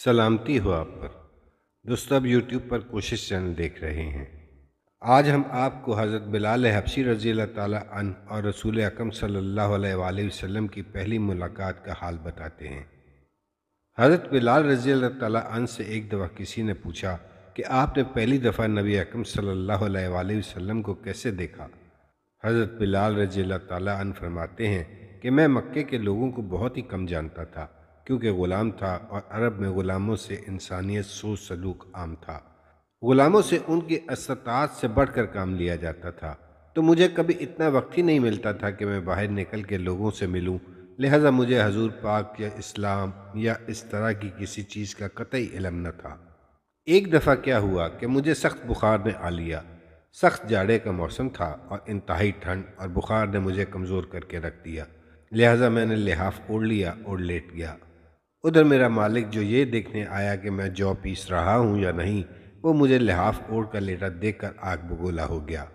सलामती हो आप पर दोस्तों अब यूट्यूब पर कोशिश चैनल देख रहे हैं आज हम आपको हज़रत बिलाल हबशी रजी अल्लाह अन और रसूल अकम सल्ला वसम की पहली मुलाकात का हाल बताते हैं हज़रत बिलाल रजी अल्लाह अन से एक दफ़ा किसी ने पूछा कि आपने पहली दफ़ा नबी अकम सल्ला वसम को कैसे देखा हज़रत बिलाल रजी अल्लाह फरमाते हैं कि मैं मक्के के लोगों को बहुत ही कम जानता था क्योंकि ग़ुलाम था और अरब में ग़ुलामों से इंसानियत सोच सलूक आम था ग़ुलामों से उनकी अस्तात से बढ़कर काम लिया जाता था तो मुझे कभी इतना वक्त ही नहीं मिलता था कि मैं बाहर निकल के लोगों से मिलूं लिहाजा मुझे हजूर पाक या इस्लाम या इस तरह की किसी चीज़ का कतई इलम न था एक दफ़ा क्या हुआ कि मुझे सख्त बुखार ने आ लिया सख्त जाड़े का मौसम था और इंतहाई ठंड और बुखार ने मुझे कमज़ोर करके रख दिया लिहाजा मैंने लिहाफ ओढ़ लिया और लेट गया उधर मेरा मालिक जो ये देखने आया कि मैं जौ पीस रहा हूँ या नहीं वो मुझे लिहाफ ओढ़ कर लेटा देख कर आग बगोला हो गया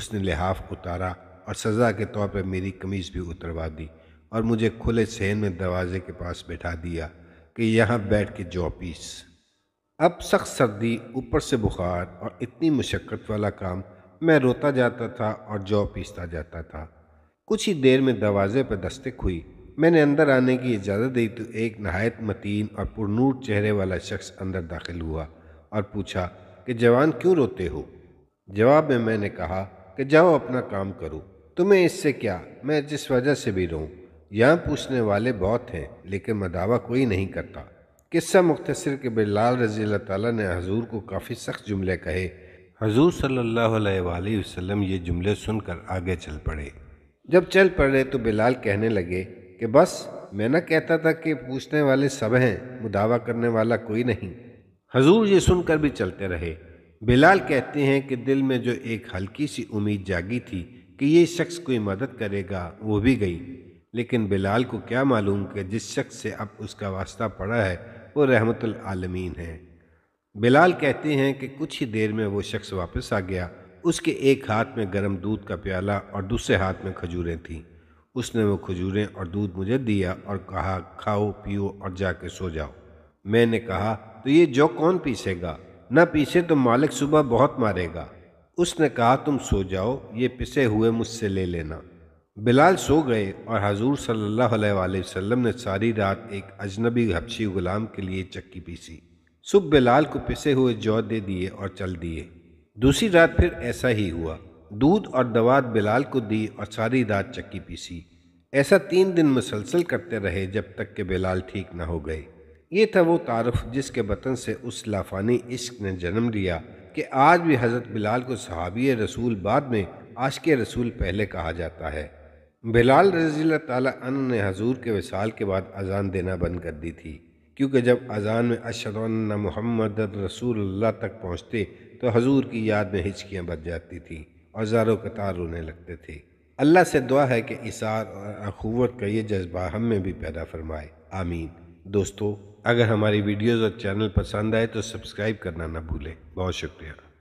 उसने लिहाफ उतारा और सज़ा के तौर पर मेरी कमीज़ भी उतरवा दी और मुझे खुले सहन में दरवाजे के पास बैठा दिया कि यहाँ बैठ के जौ पीस अब सख्त सर्दी ऊपर से बुखार और इतनी मशक्क़त वाला काम मैं रोता जाता था और जौ पीसता जाता था कुछ ही देर में दरवाजे पर दस्तक हुई मैंने अंदर आने की इजाज़त दी तो एक नहायत मतीन और पुरनूर चेहरे वाला शख्स अंदर दाखिल हुआ और पूछा कि जवान क्यों रोते हो जवाब में मैंने कहा कि जाओ अपना काम करो तुम्हें इससे क्या मैं जिस वजह से भी रहूँ यहाँ पूछने वाले बहुत हैं लेकिन मैं दावा कोई नहीं करता किस्सा मुख्तसर के बिलाल रजी ताली ने हजूर को काफ़ी सख्त जुमले कहे हजूर सल्ला वसलम ये जुमले सुनकर आगे चल पड़े जब चल पड़े तो बिलाल कहने लगे कि बस मैं न कहता था कि पूछने वाले सब हैं वो दावा करने वाला कोई नहीं हजूर ये सुनकर भी चलते रहे बिलाल कहते हैं कि दिल में जो एक हल्की सी उम्मीद जागी थी कि ये शख्स कोई मदद करेगा वो भी गई लेकिन बिलाल को क्या मालूम कि जिस शख्स से अब उसका वास्ता पड़ा है वो रहमतुल आलमीन है बिलाल कहते हैं कि कुछ ही देर में वो शख्स वापस आ गया उसके एक हाथ में गर्म दूध का प्याला और दूसरे हाथ में खजूरें थीं उसने वो खजूरें और दूध मुझे दिया और कहा खाओ पियो और जाके सो जाओ मैंने कहा तो ये जौ कौन पीसेगा न पीसे तो मालिक सुबह बहुत मारेगा उसने कहा तुम सो जाओ ये पिसे हुए मुझसे ले लेना बिलाल सो गए और हजूर सल्लल्लाहु अलैहि वसल्लम ने सारी रात एक अजनबी हबशी गुलाम के लिए चक्की पीसी सुबह बिलाल को पिसे हुए जौ दे दिए और चल दिए दूसरी रात फिर ऐसा ही हुआ दूध और दवात बिलाल को दी और सारी रात चक्की पीसी ऐसा तीन दिन मुसलसल करते रहे जब तक कि बिलाल ठीक ना हो गए ये था वो तारफ़ जिसके बतन से उस लाफानी इश्क ने जन्म लिया कि आज भी हज़रत बिलाल को सहाबी रसूल बाद में आश के रसूल पहले कहा जाता है बिलाल रजील तन ने हजूर के विसाल के बाद अजान देना बंद कर दी थी क्योंकि जब अजान में अशद मोहम्मद रसूल तक पहुँचते तो हजूर की याद में हिचकियाँ बच जाती थीं हज़ारों कतार रोने लगते थे अल्लाह से दुआ है कि इसार और अखुवत का ये जज्बा हम में भी पैदा फरमाए आमीन दोस्तों अगर हमारी वीडियोज़ और चैनल पसंद आए तो सब्सक्राइब करना ना भूलें बहुत शुक्रिया